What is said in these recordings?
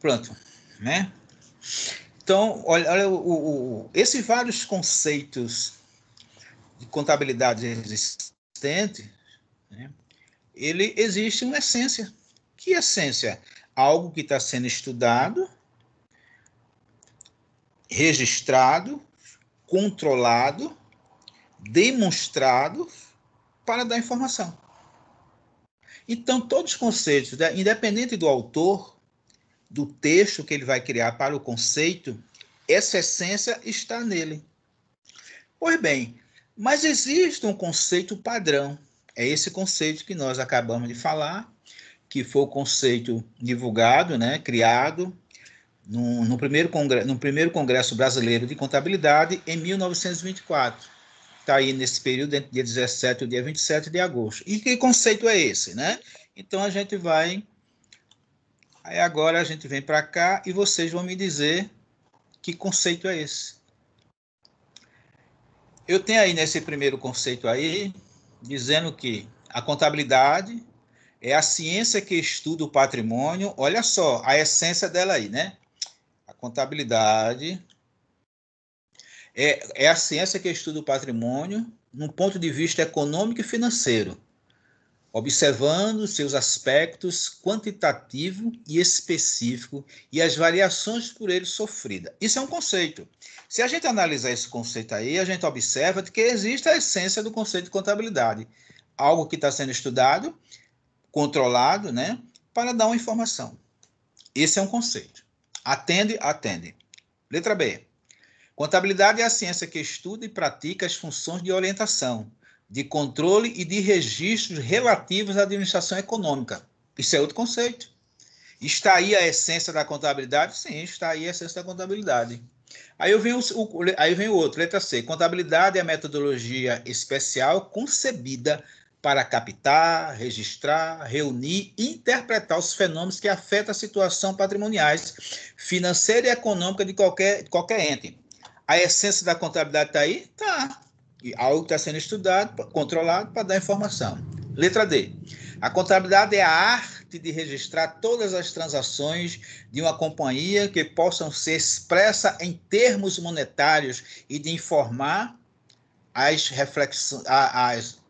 Pronto, né? Então, olha, olha o, o, esses vários conceitos de contabilidade existente, né? ele existe uma essência. Que essência? Algo que está sendo estudado, registrado, controlado, demonstrado para dar informação. Então, todos os conceitos, né, independente do autor, do texto que ele vai criar para o conceito, essa essência está nele. Pois bem, mas existe um conceito padrão. É esse conceito que nós acabamos de falar, que foi o conceito divulgado, né, criado no, no, primeiro, congresso, no primeiro Congresso Brasileiro de Contabilidade em 1924. Está aí nesse período, entre dia 17 e dia 27 de agosto. E que conceito é esse? Né? Então a gente vai Aí agora a gente vem para cá e vocês vão me dizer que conceito é esse. Eu tenho aí nesse primeiro conceito aí, dizendo que a contabilidade é a ciência que estuda o patrimônio. Olha só a essência dela aí, né? A contabilidade é, é a ciência que estuda o patrimônio num ponto de vista econômico e financeiro observando seus aspectos quantitativo e específico e as variações por ele sofrida. Isso é um conceito. Se a gente analisar esse conceito aí, a gente observa que existe a essência do conceito de contabilidade, algo que está sendo estudado, controlado, né, para dar uma informação. Esse é um conceito. Atende, atende. Letra B. Contabilidade é a ciência que estuda e pratica as funções de orientação, de controle e de registros relativos à administração econômica. Isso é outro conceito. Está aí a essência da contabilidade? Sim, está aí a essência da contabilidade. Aí vem o, o, aí vem o outro, letra C. Contabilidade é a metodologia especial concebida para captar, registrar, reunir e interpretar os fenômenos que afetam a situação patrimoniais, financeira e econômica de qualquer, qualquer ente. A essência da contabilidade está aí? Está. E algo está sendo estudado, controlado, para dar informação. Letra D. A contabilidade é a arte de registrar todas as transações de uma companhia que possam ser expressas em termos monetários e de informar as reflexões,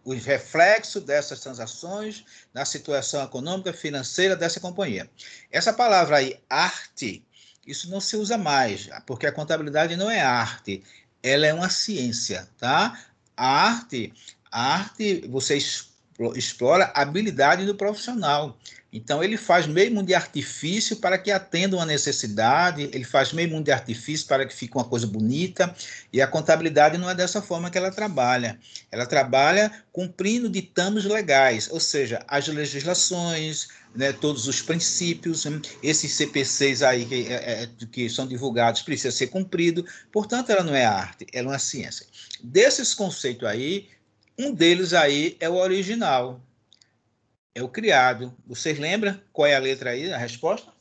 os reflexos dessas transações na situação econômica financeira dessa companhia. Essa palavra aí, arte, isso não se usa mais, porque a contabilidade não é arte, ela é uma ciência, tá? A arte, a arte você explora a habilidade do profissional. Então ele faz meio mundo de artifício para que atenda uma necessidade, ele faz meio mundo de artifício para que fique uma coisa bonita, e a contabilidade não é dessa forma que ela trabalha. Ela trabalha cumprindo ditames legais, ou seja, as legislações, né, todos os princípios, hum, esses CPCs aí que, é, é, é, que são divulgados precisam ser cumpridos, portanto, ela não é arte, ela é uma ciência. Desses conceitos aí, um deles aí é o original, é o criado. Vocês lembram qual é a letra aí, a resposta?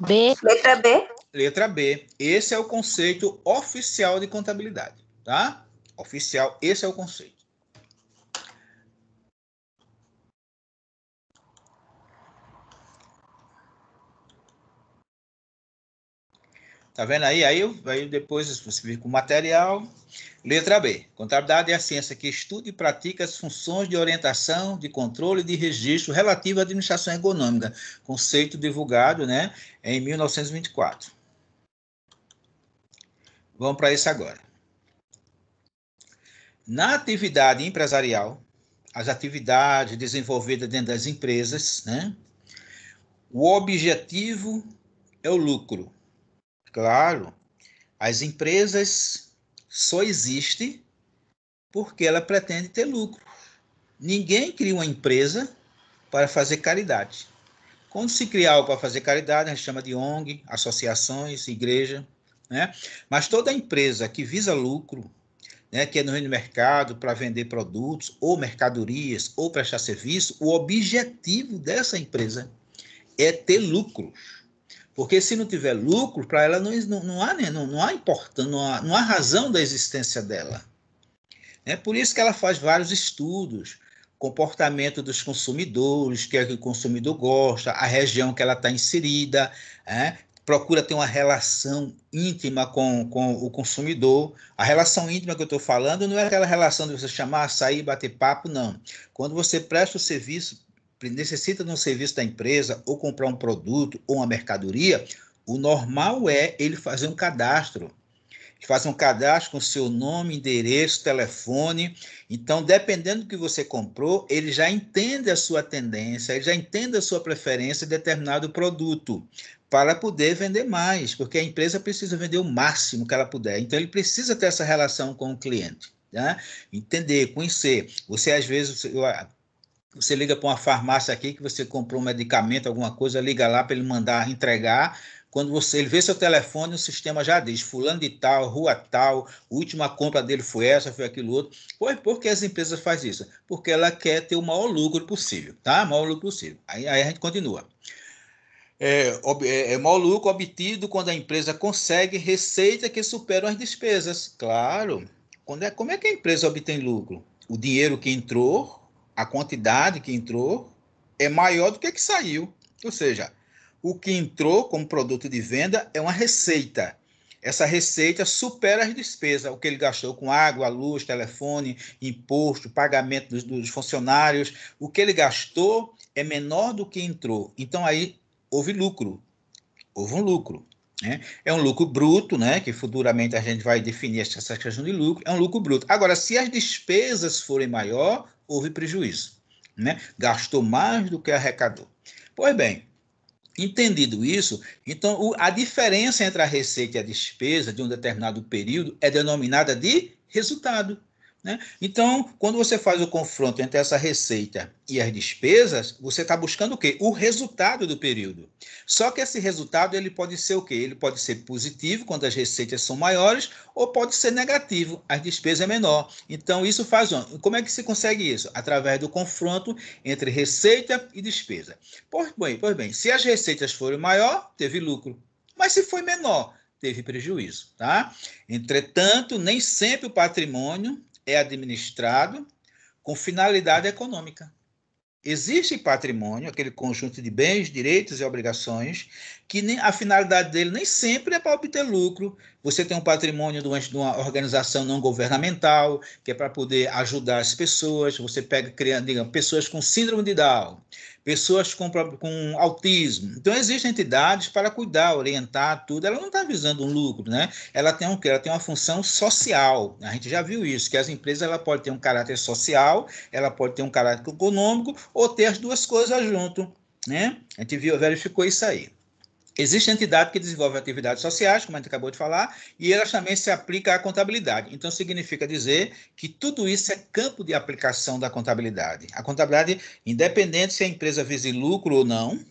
B. Letra B. Letra B. Esse é o conceito oficial de contabilidade, tá? Oficial, esse é o conceito. Tá vendo aí? Aí, aí depois você vê com material. Letra B. Contabilidade é a ciência que estuda e pratica as funções de orientação, de controle e de registro relativo à administração econômica. Conceito divulgado né, em 1924. Vamos para isso agora. Na atividade empresarial, as atividades desenvolvidas dentro das empresas, né, o objetivo é o lucro Claro, as empresas só existem porque ela pretende ter lucro. Ninguém cria uma empresa para fazer caridade. Quando se cria algo para fazer caridade, a gente chama de ONG, associações, igreja, né? Mas toda empresa que visa lucro, né, que é no reino do mercado para vender produtos ou mercadorias ou prestar serviço, o objetivo dessa empresa é ter lucros. Porque se não tiver lucro, para ela não, não, há, né, não, não, há importância, não há, não há razão da existência dela. É por isso que ela faz vários estudos, comportamento dos consumidores, que é que o consumidor gosta, a região que ela está inserida, é? procura ter uma relação íntima com, com o consumidor. A relação íntima que eu estou falando não é aquela relação de você chamar, sair, bater papo, não. Quando você presta o serviço necessita de um serviço da empresa ou comprar um produto ou uma mercadoria, o normal é ele fazer um cadastro. Ele faz um cadastro com seu nome, endereço, telefone. Então, dependendo do que você comprou, ele já entende a sua tendência, ele já entende a sua preferência de determinado produto para poder vender mais, porque a empresa precisa vender o máximo que ela puder. Então, ele precisa ter essa relação com o cliente. Né? Entender, conhecer. Você, às vezes, você liga para uma farmácia aqui que você comprou um medicamento, alguma coisa, liga lá para ele mandar entregar. Quando você, ele vê seu telefone, o sistema já diz: Fulano de tal, rua tal, última compra dele foi essa, foi aquilo outro. Por, por que as empresas fazem isso? Porque ela quer ter o maior lucro possível, tá? O maior lucro possível. Aí, aí a gente continua. É, é, é maior lucro obtido quando a empresa consegue receita que supera as despesas. Claro. Quando é, como é que a empresa obtém lucro? O dinheiro que entrou a quantidade que entrou é maior do que a que saiu. Ou seja, o que entrou como produto de venda é uma receita. Essa receita supera as despesas, o que ele gastou com água, luz, telefone, imposto, pagamento dos, dos funcionários. O que ele gastou é menor do que entrou. Então aí houve lucro. Houve um lucro. Né? É um lucro bruto, né, que futuramente a gente vai definir essa questão de lucro, é um lucro bruto. Agora, se as despesas forem maior, houve prejuízo. Né? Gastou mais do que arrecadou. Pois bem, entendido isso, então o, a diferença entre a receita e a despesa de um determinado período é denominada de resultado. Né? Então, quando você faz o confronto entre essa receita e as despesas, você está buscando o quê? O resultado do período. Só que esse resultado ele pode ser o quê? Ele pode ser positivo quando as receitas são maiores, ou pode ser negativo, as despesas é menor. Então, isso faz Como é que se consegue isso? Através do confronto entre receita e despesa. Pois bem, pois bem, se as receitas forem maior, teve lucro. Mas se foi menor, teve prejuízo, tá? Entretanto, nem sempre o patrimônio é administrado com finalidade econômica. Existe patrimônio, aquele conjunto de bens, direitos e obrigações, que nem, a finalidade dele nem sempre é para obter lucro, você tem um patrimônio de uma, organização não governamental, que é para poder ajudar as pessoas. Você pega criando, digamos, pessoas com síndrome de Down, pessoas com, com autismo. Então, existem entidades para cuidar, orientar tudo. Ela não está visando um lucro, né? Ela tem, um, ela tem uma função social. A gente já viu isso, que as empresas ela pode ter um caráter social, ela pode ter um caráter econômico, ou ter as duas coisas junto. Né? A gente viu, verificou isso aí. Existe entidade que desenvolve atividades sociais, como a gente acabou de falar, e elas também se aplicam à contabilidade. Então, significa dizer que tudo isso é campo de aplicação da contabilidade. A contabilidade, independente se a empresa vise lucro ou não,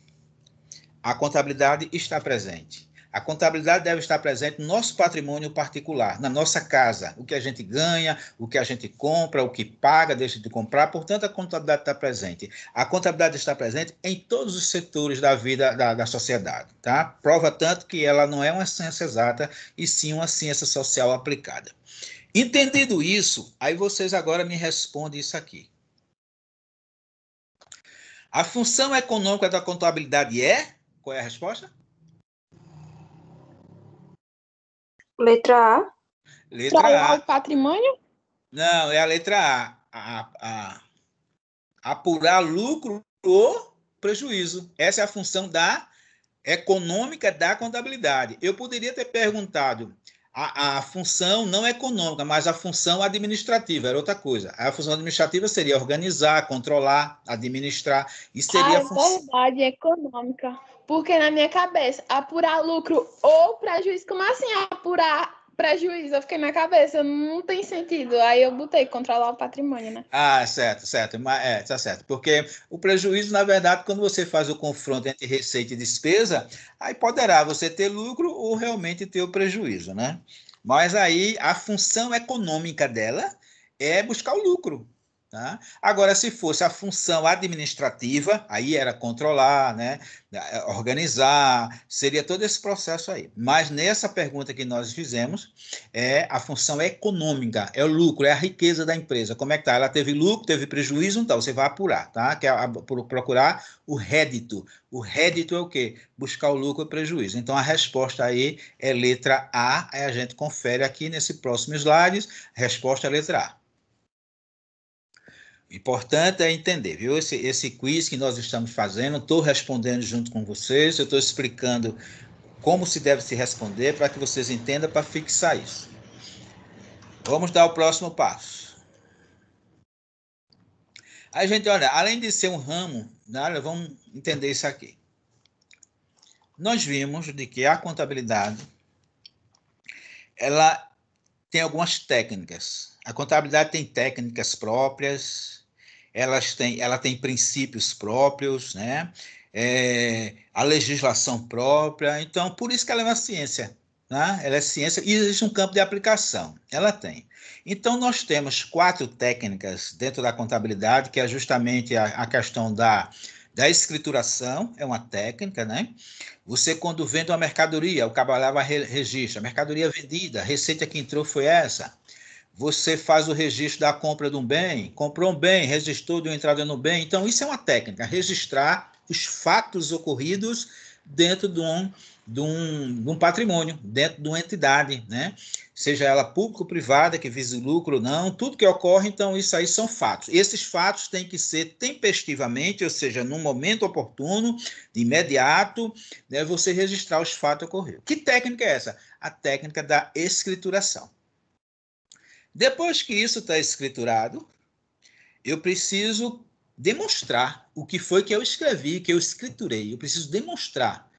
a contabilidade está presente. A contabilidade deve estar presente no nosso patrimônio particular, na nossa casa, o que a gente ganha, o que a gente compra, o que paga, deixa de comprar, portanto, a contabilidade está presente. A contabilidade está presente em todos os setores da vida da, da sociedade, tá? Prova tanto que ela não é uma ciência exata, e sim uma ciência social aplicada. Entendido isso, aí vocês agora me respondem isso aqui. A função econômica da contabilidade é? Qual é a resposta? Letra A. Letra A. o patrimônio? Não, é a letra A. A, a, a. Apurar lucro ou prejuízo. Essa é a função da econômica da contabilidade. Eu poderia ter perguntado a, a, função não econômica, mas a função administrativa, era outra coisa. A função administrativa seria organizar, controlar, administrar, Isso seria ah, a é função... verdade, econômica. Porque na minha cabeça, apurar lucro ou prejuízo, como assim apurar prejuízo? Eu fiquei na cabeça, não tem sentido. Aí eu botei controlar o patrimônio, né? Ah, certo, certo. Mas, é, tá certo. Porque o prejuízo, na verdade, quando você faz o confronto entre receita e despesa, aí poderá você ter lucro ou realmente ter o prejuízo, né? Mas aí a função econômica dela é buscar o lucro. Tá? Agora, se fosse a função administrativa, aí era controlar, né? Eh, organizar, seria todo esse processo aí. Mas nessa pergunta que nós fizemos, é a função econômica, é o lucro, é a riqueza da empresa. Como é que tá? Ela teve lucro, teve prejuízo? Então, você vai apurar, tá? Que é procurar o rédito. O rédito é o quê? Buscar o lucro e o prejuízo. Então, a resposta aí é letra A, aí a gente confere aqui nesse próximo slide, resposta é letra A. Importante é entender, viu? Esse, esse quiz que nós estamos fazendo, estou respondendo junto com vocês, eu estou explicando como se deve se responder para que vocês entendam para fixar isso. Vamos dar o próximo passo. Aí, gente, olha, além de ser um ramo né, vamos entender isso aqui. Nós vimos de que a contabilidade ela tem algumas técnicas. A contabilidade tem técnicas próprias, elas têm, ela tem princípios próprios, né? É, a legislação própria. Então, por isso que ela é uma ciência. Né? Ela é ciência e existe um campo de aplicação. Ela tem. Então, nós temos quatro técnicas dentro da contabilidade, que é justamente a, a questão da, da escrituração, é uma técnica, né? Você, quando vende uma mercadoria, o cabalava registra, mercadoria vendida, receita que entrou foi essa, você faz o registro da compra de um bem, comprou um bem, registrou de uma entrada no bem. Então, isso é uma técnica, registrar os fatos ocorridos dentro de um, de um, de um patrimônio, dentro de uma entidade, né? seja ela pública ou privada, que vise lucro ou não, tudo que ocorre, então isso aí são fatos. Esses fatos têm que ser tempestivamente, ou seja, num momento oportuno, de imediato, né, você registrar os fatos ocorridos. Que técnica é essa? A técnica da escrituração. Depois que isso está escriturado, eu preciso demonstrar o que foi que eu escrevi, que eu escriturei. Eu preciso demonstrar.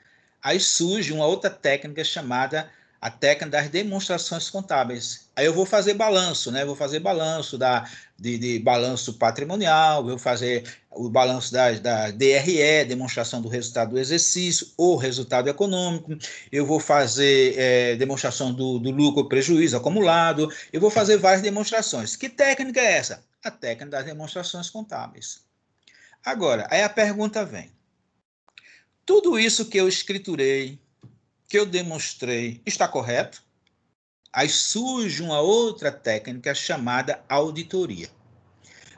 Aí surge uma outra técnica chamada a técnica das demonstrações contábeis. Aí eu vou fazer balanço, né? Vou fazer balanço da, de, de balanço patrimonial, vou fazer o balanço da, da DRE, demonstração do resultado do exercício ou resultado econômico. Eu vou fazer é, demonstração do, do lucro prejuízo acumulado. Eu vou fazer várias demonstrações. Que técnica é essa? A técnica das demonstrações contábeis. Agora, aí a pergunta vem. Tudo isso que eu escriturei, que eu demonstrei está correto, aí surge uma outra técnica chamada auditoria.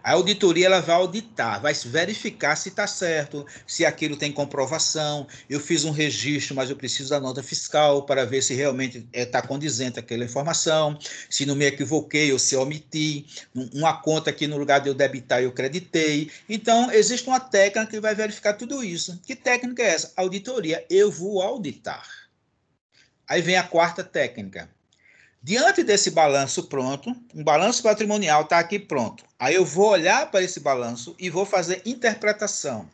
A auditoria ela vai auditar, vai verificar se está certo, se aquilo tem comprovação. Eu fiz um registro, mas eu preciso da nota fiscal para ver se realmente está eh, é, condizente aquela informação, se não me equivoquei ou se omiti, uma conta que no lugar de eu debitar eu creditei. Então, existe uma técnica que vai verificar tudo isso. Que técnica é essa? Auditoria. Eu vou auditar. Aí vem a quarta técnica. Diante desse balanço pronto, um balanço patrimonial está aqui pronto. Aí eu vou olhar para esse balanço e vou fazer interpretação.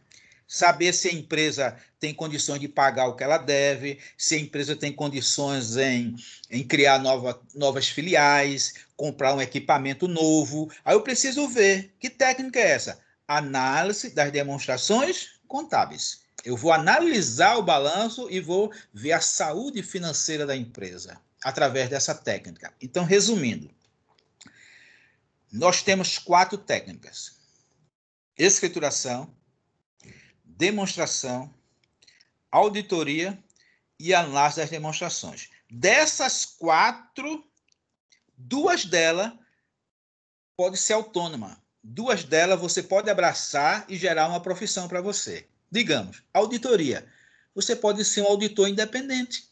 Saber se a empresa tem condições de pagar o que ela deve, se a empresa tem condições em, em criar nova, novas filiais, comprar um equipamento novo. Aí eu preciso ver que técnica é essa? Análise das demonstrações contábeis. Eu vou analisar o balanço e vou ver a saúde financeira da empresa através dessa técnica. Então, resumindo, nós temos quatro técnicas: escrituração, demonstração, auditoria e análise das demonstrações. Dessas quatro, duas delas podem ser autônomas. Duas delas você pode abraçar e gerar uma profissão para você. Digamos, auditoria. Você pode ser um auditor independente,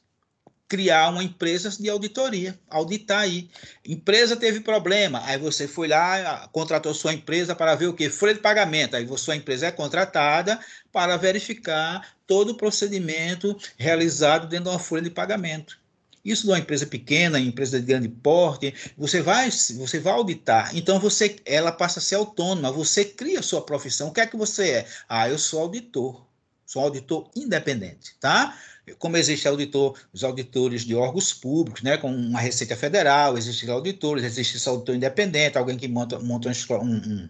criar uma empresa de auditoria, auditar aí. Empresa teve problema, aí você foi lá, ah, contratou sua empresa para ver o que? Folha de pagamento. Aí sua empresa é contratada para verificar todo o procedimento realizado dentro de uma folha de pagamento. Isso de uma empresa pequena, empresa de grande porte, você vai, você vai auditar. Então você, ela passa a ser autônoma. Você cria a sua profissão. O que é que você é? Ah, eu sou auditor. Sou auditor independente, tá? Como existe auditor, os auditores de órgãos públicos, né, com uma Receita Federal, existem auditores, existe só auditor independente, alguém que monta, monta um, um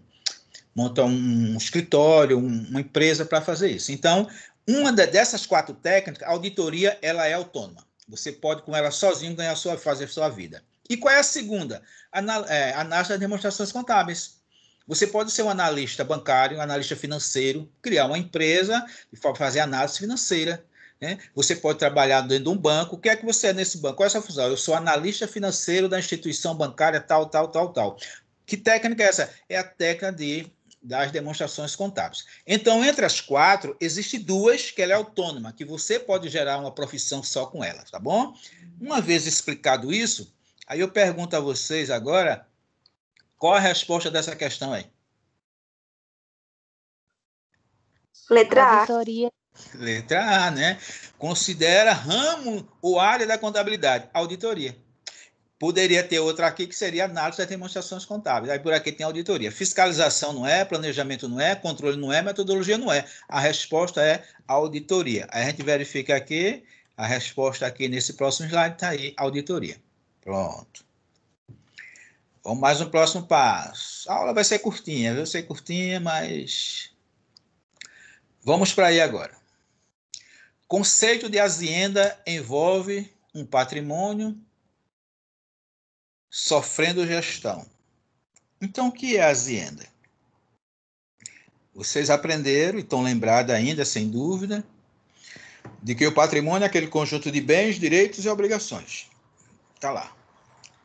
monta um escritório, um, uma empresa para fazer isso. Então, uma dessas quatro técnicas, a auditoria, ela é autônoma. Você pode, com ela sozinho, ganhar sua, fazer sua vida. E qual é a segunda? Anal, é, análise das demonstrações contábeis. Você pode ser um analista bancário, um analista financeiro, criar uma empresa e fazer análise financeira. Né? Você pode trabalhar dentro de um banco. O que é que você é nesse banco? Qual é a sua função? Eu sou analista financeiro da instituição bancária tal, tal, tal, tal. Que técnica é essa? É a técnica de das demonstrações contábeis. Então, entre as quatro, existe duas que ela é autônoma, que você pode gerar uma profissão só com elas, tá bom? Uma vez explicado isso, aí eu pergunto a vocês agora, qual a resposta dessa questão aí? Letra A. Letra A, né? Considera ramo ou área da contabilidade, auditoria. Poderia ter outra aqui que seria análise das demonstrações contábeis. Aí por aqui tem auditoria. Fiscalização não é, planejamento não é, controle não é, metodologia não é. A resposta é auditoria. Aí a gente verifica aqui, a resposta aqui nesse próximo slide está aí, auditoria. Pronto. Vamos mais um próximo passo. A aula vai ser curtinha, vai ser curtinha, mas vamos para aí agora. Conceito de azienda envolve um patrimônio sofrendo gestão. Então, o que é a Hacienda? Vocês aprenderam e estão lembrados ainda, sem dúvida, de que o patrimônio é aquele conjunto de bens, direitos e obrigações. Está lá.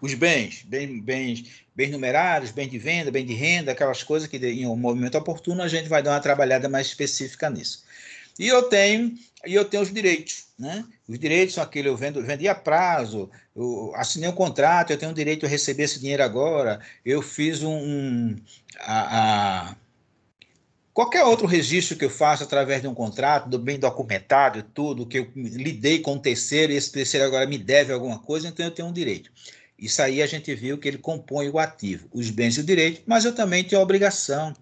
Os bens, bem, bens, bens numerários, bem de venda, bem de renda, aquelas coisas que em um movimento oportuno a gente vai dar uma trabalhada mais específica nisso. E eu tenho e eu tenho os direitos, né? Os direitos são aquele eu vendo, vendi a prazo, eu assinei um contrato, eu tenho o direito de receber esse dinheiro agora, eu fiz um, um a, a, qualquer outro registro que eu faça através de um contrato, do bem documentado, tudo que eu lidei com o terceiro e esse terceiro agora me deve alguma coisa, então eu tenho um direito. Isso aí a gente viu que ele compõe o ativo, os bens e o direito, mas eu também tenho a obrigação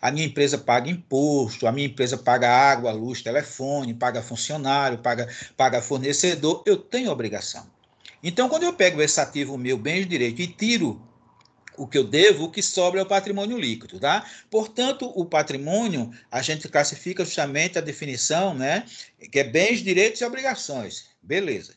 a minha empresa paga imposto, a minha empresa paga água, luz, telefone, paga funcionário, paga, paga fornecedor, eu tenho obrigação. Então, quando eu pego esse ativo meu, bem de direito, e tiro o que eu devo, o que sobra é o patrimônio líquido, tá? Portanto, o patrimônio a gente classifica justamente a definição, né? Que é bens, direitos e obrigações. Beleza.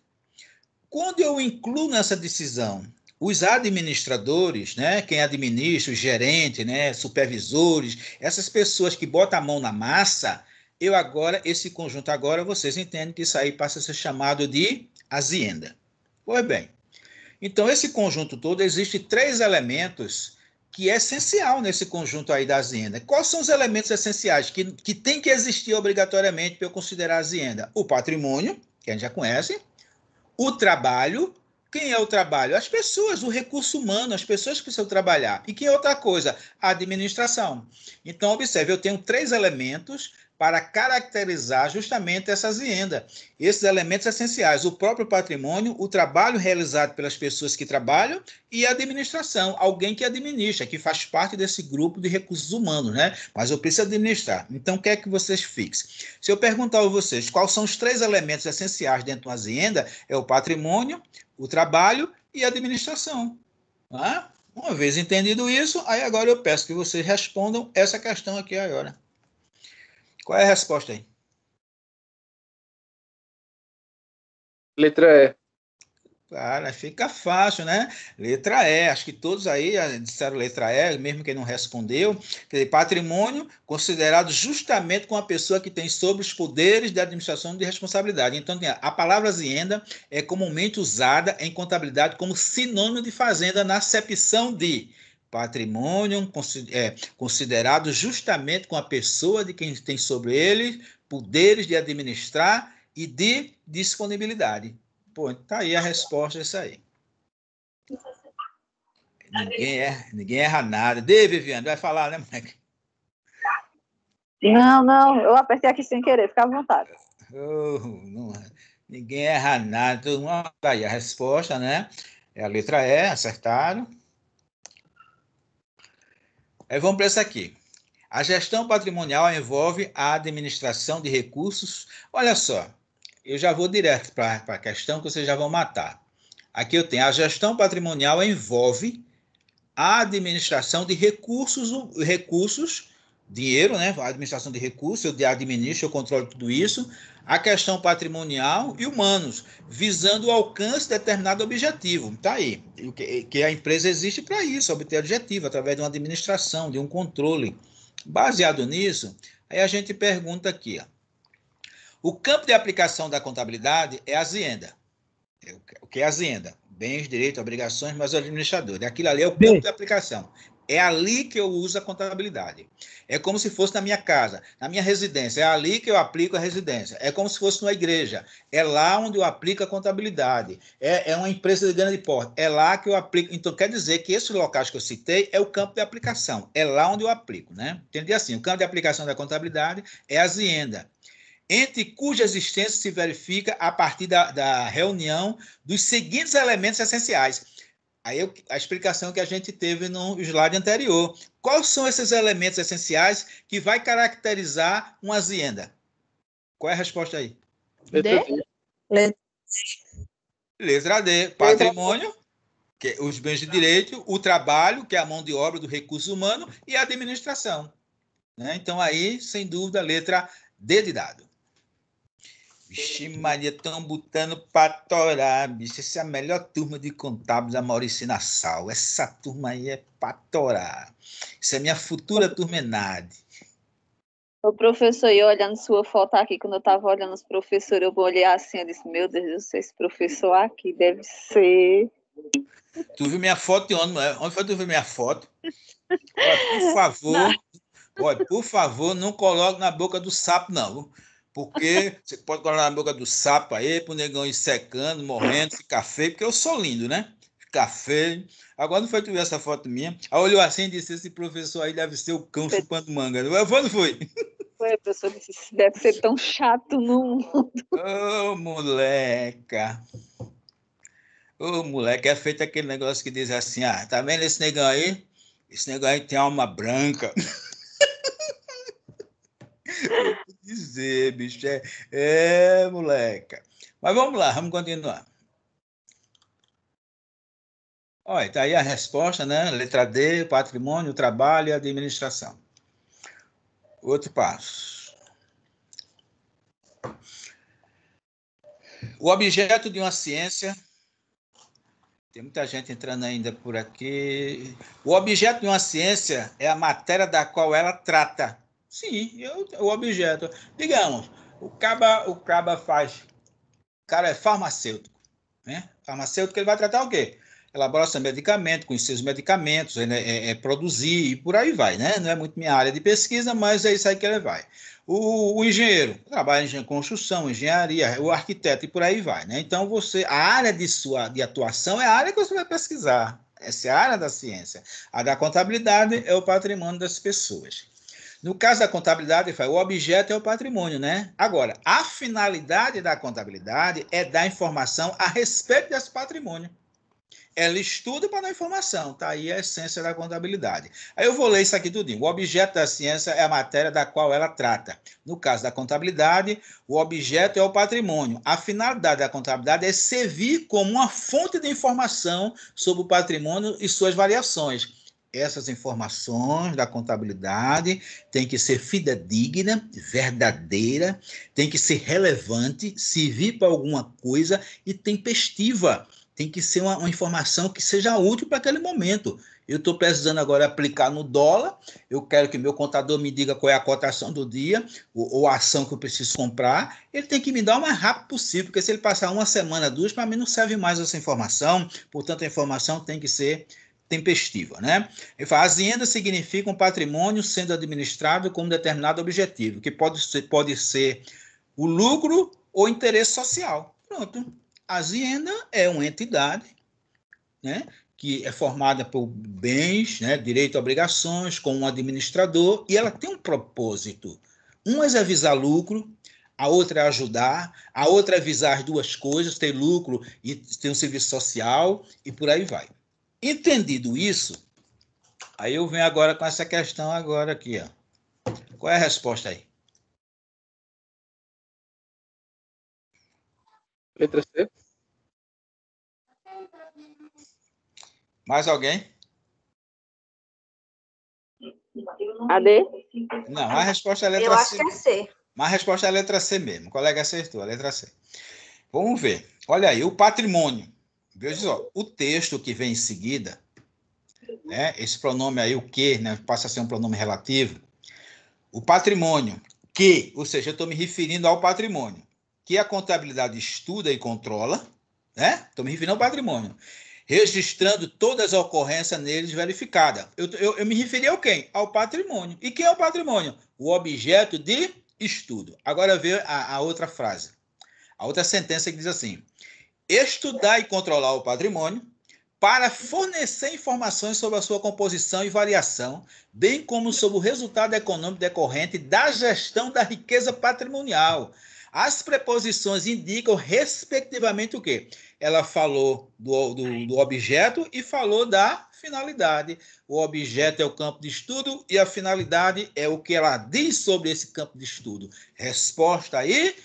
Quando eu incluo nessa decisão os administradores, né, quem administra, os gerentes, né, supervisores, essas pessoas que botam a mão na massa, eu agora, esse conjunto agora, vocês entendem que isso aí passa a ser chamado de azienda. Pois bem, então esse conjunto todo, existe três elementos que é essencial nesse conjunto aí da azienda. Quais são os elementos essenciais que, que tem que existir obrigatoriamente para eu considerar a azienda? O patrimônio, que a gente já conhece, o trabalho quem é o trabalho? As pessoas, o recurso humano, as pessoas que precisam trabalhar. E que é outra coisa? A administração. Então, observe, eu tenho três elementos para caracterizar justamente essa renda, esses elementos essenciais, o próprio patrimônio, o trabalho realizado pelas pessoas que trabalham e a administração, alguém que administra, que faz parte desse grupo de recursos humanos, né? Mas eu preciso administrar. Então, o que é que vocês fixem? Se eu perguntar a vocês quais são os três elementos essenciais dentro de uma renda, é o patrimônio, o trabalho e a administração. Tá? Uma vez entendido isso, aí agora eu peço que vocês respondam essa questão aqui agora. Qual é a resposta aí? Letra E. Cara, fica fácil, né? Letra E, acho que todos aí eh, disseram letra E, mesmo quem não respondeu. Quer dizer, patrimônio considerado justamente com a pessoa que tem sobre os poderes de administração de responsabilidade. Então, a palavra azienda é comumente usada em contabilidade como sinônimo de fazenda na acepção de patrimônio é, considerado justamente com a pessoa de quem tem sobre ele poderes de administrar e de disponibilidade. Pô, tá aí a resposta, é isso aí. Ninguém erra, é, ninguém erra nada. Dê, Viviane, vai falar, né, moleque? Não, não, eu apertei aqui sem querer, fica à vontade. Oh, não, é. ninguém erra nada, todo mundo. Tá aí a resposta, né? É a letra E, acertaram. Aí é, vamos para essa aqui. A gestão patrimonial envolve a administração de recursos. Olha só, eu já vou direto para a questão que vocês já vão matar. Aqui eu tenho a gestão patrimonial envolve a administração de recursos, recursos, dinheiro, né? A administração de recursos, eu administro, eu controlo tudo isso, a questão patrimonial e humanos, visando o alcance de determinado objetivo. Está aí. Que a empresa existe para isso, obter objetivo, através de uma administração, de um controle. Baseado nisso, aí a gente pergunta aqui, ó o campo de aplicação da contabilidade é a azienda. É o que é a azienda? Bens, direitos, obrigações, mas o administrador. Aquilo ali é o campo de aplicação. É ali que eu uso a contabilidade. É como se fosse na minha casa, na minha residência. É ali que eu aplico a residência. É como se fosse numa igreja. É lá onde eu aplico a contabilidade. É, é uma empresa de grande porte. É lá que eu aplico. Então, quer dizer que esses locais que eu citei é o campo de aplicação. É lá onde eu aplico, né? Entendi assim. O campo de aplicação da contabilidade é a azienda entre cuja existência se verifica a partir da, da reunião dos seguintes elementos essenciais. Aí eu, a explicação que a gente teve no slide anterior. Quais são esses elementos essenciais que vai caracterizar uma azienda? Qual é a resposta aí? Letra D. Letra, D. Patrimônio, que é os bens de direito, o trabalho, que é a mão de obra do recurso humano, e a administração. Né? Então, aí, sem dúvida, letra D de dado. Vixe, Maria, estão botando para torar, bicho. Essa é a melhor turma de contábeis da Maurício Nassau. Essa turma aí é para torar. Isso é minha futura turmenade. É o professor, eu olhando sua foto aqui, quando eu estava olhando os professores, eu vou olhar assim, eu disse, meu Deus do céu, esse professor aqui deve ser... Tu viu minha foto de onde? Onde foi que tu viu minha foto? Olha, por favor, olha, por favor, não coloque na boca do sapo, não. Porque você pode colar na boca do sapo aí, pro negão ir secando, morrendo, ficar feio, porque eu sou lindo, né? Ficar feio. Agora não foi tu ver essa foto minha. Aí ah, olhou assim e disse: esse professor aí deve ser o cão foi. chupando manga. Eu vou, não foi? Foi, a pessoa disse: deve ser tão chato no mundo. Ô, oh, moleca. Ô, oh, moleque, é feito aquele negócio que diz assim: ah, tá vendo esse negão aí? Esse negão aí tem alma branca. dizer, bicho. É, é, moleca. Mas vamos lá, vamos continuar. Olha, está aí a resposta, né? Letra D, patrimônio, trabalho e administração. Outro passo. O objeto de uma ciência. Tem muita gente entrando ainda por aqui. O objeto de uma ciência é a matéria da qual ela trata. Sim, eu, o objeto. Digamos, o caba, o caba faz. O cara é farmacêutico. Né? Farmacêutico, ele vai tratar o quê? Elaboração de medicamento, conhecer os medicamentos, é, é, é, produzir e por aí vai, né? Não é muito minha área de pesquisa, mas é isso aí que ele vai. O, o engenheiro trabalha em construção, engenharia, o arquiteto e por aí vai, né? Então você, a área de sua de atuação é a área que você vai pesquisar. Essa é a área da ciência. A da contabilidade é o patrimônio das pessoas. No caso da contabilidade, o objeto é o patrimônio, né? Agora, a finalidade da contabilidade é dar informação a respeito desse patrimônio. Ela estuda para dar informação, tá aí a essência da contabilidade. Aí eu vou ler isso aqui tudinho. O objeto da ciência é a matéria da qual ela trata. No caso da contabilidade, o objeto é o patrimônio. A finalidade da contabilidade é servir como uma fonte de informação sobre o patrimônio e suas variações essas informações da contabilidade tem que ser fidedigna, verdadeira, tem que ser relevante, servir para alguma coisa e tempestiva. Tem que ser uma, uma informação que seja útil para aquele momento. Eu estou precisando agora aplicar no dólar, eu quero que meu contador me diga qual é a cotação do dia ou, ou a ação que eu preciso comprar. Ele tem que me dar o mais rápido possível, porque se ele passar uma semana, duas, para mim não serve mais essa informação. Portanto, a informação tem que ser tempestiva. Né? Ele fala, Hazienda significa um patrimônio sendo administrado com um determinado objetivo, que pode ser, pode ser o lucro ou interesse social. Pronto. fazenda é uma entidade né, que é formada por bens, né, direito a obrigações, com um administrador, e ela tem um propósito. Uma é visar lucro, a outra é ajudar, a outra é visar as duas coisas, ter lucro e ter um serviço social, e por aí vai. Entendido isso, aí eu venho agora com essa questão agora aqui, ó. Qual é a resposta aí? Letra C. Mais alguém? AD? Não, a resposta é a letra eu C. Eu acho que é C. Mas a resposta é a letra C mesmo. O colega acertou, a letra C. Vamos ver. Olha aí, o patrimônio. Veja só, o texto que vem em seguida, né, esse pronome aí, o que, né, passa a ser um pronome relativo, o patrimônio, que, ou seja, eu estou me referindo ao patrimônio, que a contabilidade estuda e controla, né? Estou me referindo ao patrimônio, registrando todas as ocorrências neles verificadas. Eu, eu, eu me referi ao quem? Ao patrimônio. E quem é o patrimônio? O objeto de estudo. Agora vê a, a outra frase, a outra sentença que diz assim: estudar e controlar o patrimônio, para fornecer informações sobre a sua composição e variação, bem como sobre o resultado econômico decorrente da gestão da riqueza patrimonial. As preposições indicam, respectivamente, o quê? Ela falou do, do, do objeto e falou da finalidade. O objeto é o campo de estudo e a finalidade é o que ela diz sobre esse campo de estudo. Resposta aí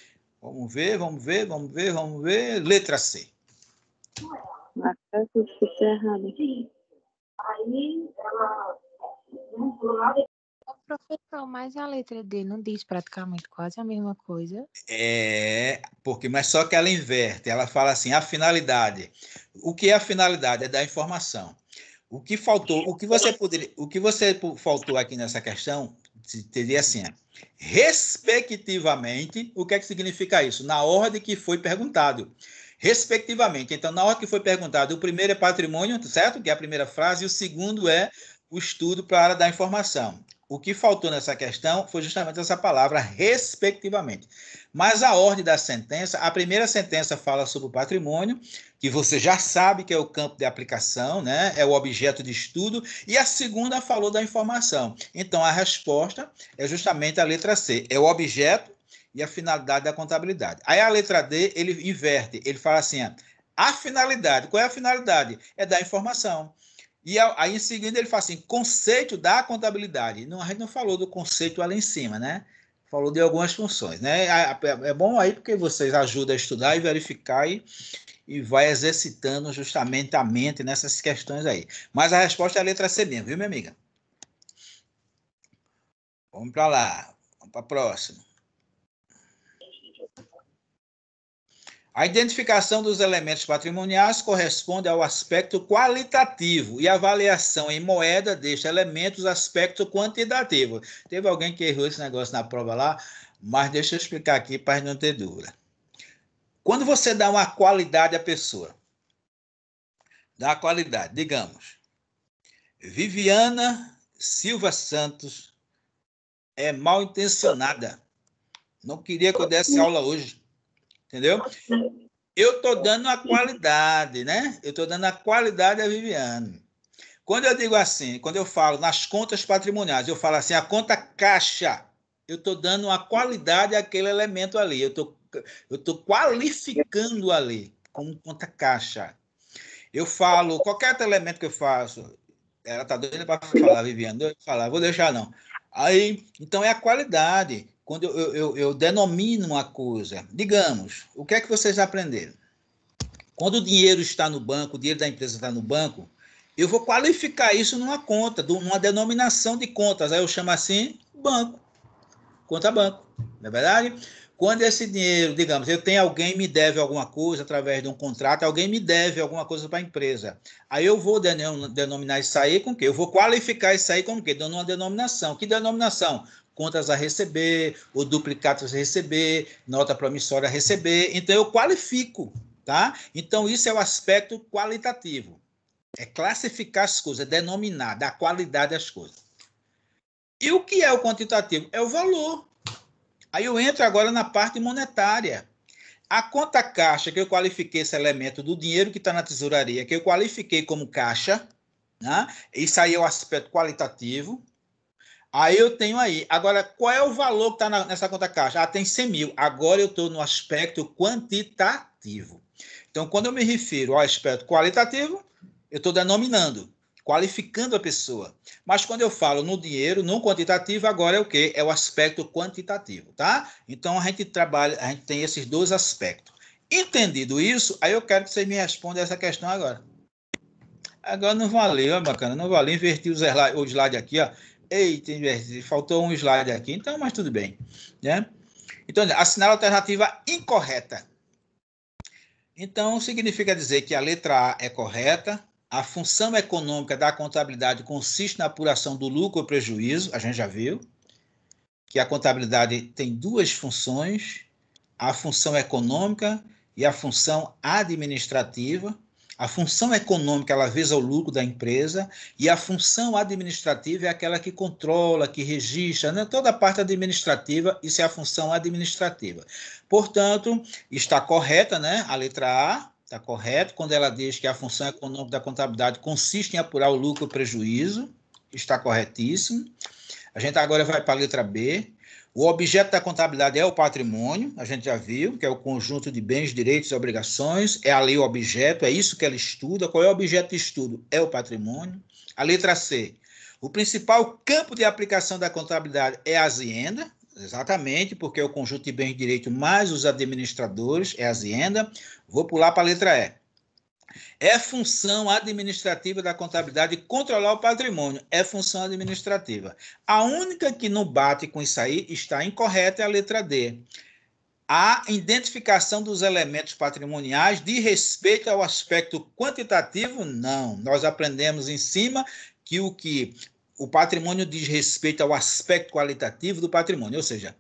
Vamos ver, vamos ver, vamos ver, vamos ver. Letra C. Tá né, professor, mas a letra D não diz praticamente quase a mesma coisa? É, porque mas só que ela inverte. Ela fala assim: a finalidade. O que é a finalidade? É dar informação. O que faltou, o que você poderia, o que você faltou aqui nessa questão teria assim, é, respectivamente, o que é que significa isso? Na ordem que foi perguntado. Respectivamente. Então, na ordem que foi perguntado, o primeiro é patrimônio, certo? Que é a primeira frase, e o segundo é o estudo para a área da informação. O que faltou nessa questão foi justamente essa palavra, respectivamente. Mas a ordem da sentença, a primeira sentença fala sobre o patrimônio, que você já sabe que é o campo de aplicação, né? é o objeto de estudo, e a segunda falou da informação. Então, a resposta é justamente a letra C, é o objeto e a finalidade da contabilidade. Aí a letra D, ele inverte, ele fala assim, ó, a finalidade, qual é a finalidade? É dar informação. E aí, em seguida, ele fala assim, conceito da contabilidade. Não, a gente não falou do conceito ali em cima, né? Falou de algumas funções, né? É bom aí porque vocês ajudam a estudar e verificar e e vai exercitando justamente a mente nessas questões aí. Mas a resposta é a letra C mesmo, viu, minha amiga? Vamos para lá, vamos para a próxima. A identificação dos elementos patrimoniais corresponde ao aspecto qualitativo e a avaliação em moeda destes elementos, aspecto quantitativo. Teve alguém que errou esse negócio na prova lá, mas deixa eu explicar aqui para não ter dúvida. Quando você dá uma qualidade à pessoa, dá uma qualidade, digamos, Viviana Silva Santos é mal intencionada. Não queria que eu desse aula hoje. Entendeu? Eu estou dando a qualidade, né? Eu estou dando a qualidade à Viviane. Quando eu digo assim, quando eu falo nas contas patrimoniais, eu falo assim, a conta caixa eu estou dando uma qualidade àquele elemento ali. Eu tô, estou qualificando ali como conta caixa. Eu falo, qualquer outro elemento que eu faço, ela está doida para falar, Viviane, falar, vou deixar não. Aí, então é a qualidade. Quando eu, eu, eu denomino uma coisa, digamos, o que é que vocês aprenderam? Quando o dinheiro está no banco, o dinheiro da empresa está no banco, eu vou qualificar isso numa conta, numa denominação de contas. Aí eu chamo assim banco conta banco, não é verdade? Quando esse dinheiro, digamos, eu tenho alguém me deve alguma coisa através de um contrato, alguém me deve alguma coisa para a empresa. Aí eu vou denominar isso aí com o quê? Eu vou qualificar isso aí com o quê? Dando uma denominação. Que denominação? Contas a receber, ou duplicatas a receber, nota promissória a receber. Então eu qualifico, tá? Então isso é o aspecto qualitativo. É classificar as coisas, é denominar, dar qualidade às coisas. E o que é o quantitativo? É o valor. Aí eu entro agora na parte monetária. A conta caixa, que eu qualifiquei esse elemento do dinheiro que está na tesouraria, que eu qualifiquei como caixa, né? isso aí é o aspecto qualitativo. Aí eu tenho aí. Agora, qual é o valor que está nessa conta caixa? Ah, tem 100 mil. Agora eu estou no aspecto quantitativo. Então, quando eu me refiro ao aspecto qualitativo, eu estou denominando qualificando a pessoa. Mas quando eu falo no dinheiro, no quantitativo, agora é o quê? É o aspecto quantitativo, tá? Então a gente trabalha, a gente tem esses dois aspectos. Entendido isso, aí eu quero que vocês me respondam essa questão agora. Agora não valeu, é bacana, não valeu. Inverti os o slide aqui, ó. Eita, inverti, faltou um slide aqui, então, mas tudo bem, né? Então, assinar a alternativa incorreta. Então, significa dizer que a letra A é correta, a função econômica da contabilidade consiste na apuração do lucro ou prejuízo, a gente já viu, que a contabilidade tem duas funções, a função econômica e a função administrativa. A função econômica ela visa o lucro da empresa e a função administrativa é aquela que controla, que registra, né? toda a parte administrativa, isso é a função administrativa. Portanto, está correta né? a letra A, Está correto quando ela diz que a função econômica da contabilidade consiste em apurar o lucro e o prejuízo. Está corretíssimo. A gente agora vai para a letra B. O objeto da contabilidade é o patrimônio, a gente já viu, que é o conjunto de bens, direitos e obrigações, é a lei o objeto, é isso que ela estuda. Qual é o objeto de estudo? É o patrimônio. A letra C. O principal campo de aplicação da contabilidade é a azienda, exatamente, porque é o conjunto de bens e direitos mais os administradores, é a azienda. Vou pular para a letra E. É função administrativa da contabilidade controlar o patrimônio. É função administrativa. A única que não bate com isso aí está incorreta é a letra D. A identificação dos elementos patrimoniais de respeito ao aspecto quantitativo, não. Nós aprendemos em cima que o que o patrimônio diz respeito ao aspecto qualitativo do patrimônio, ou seja,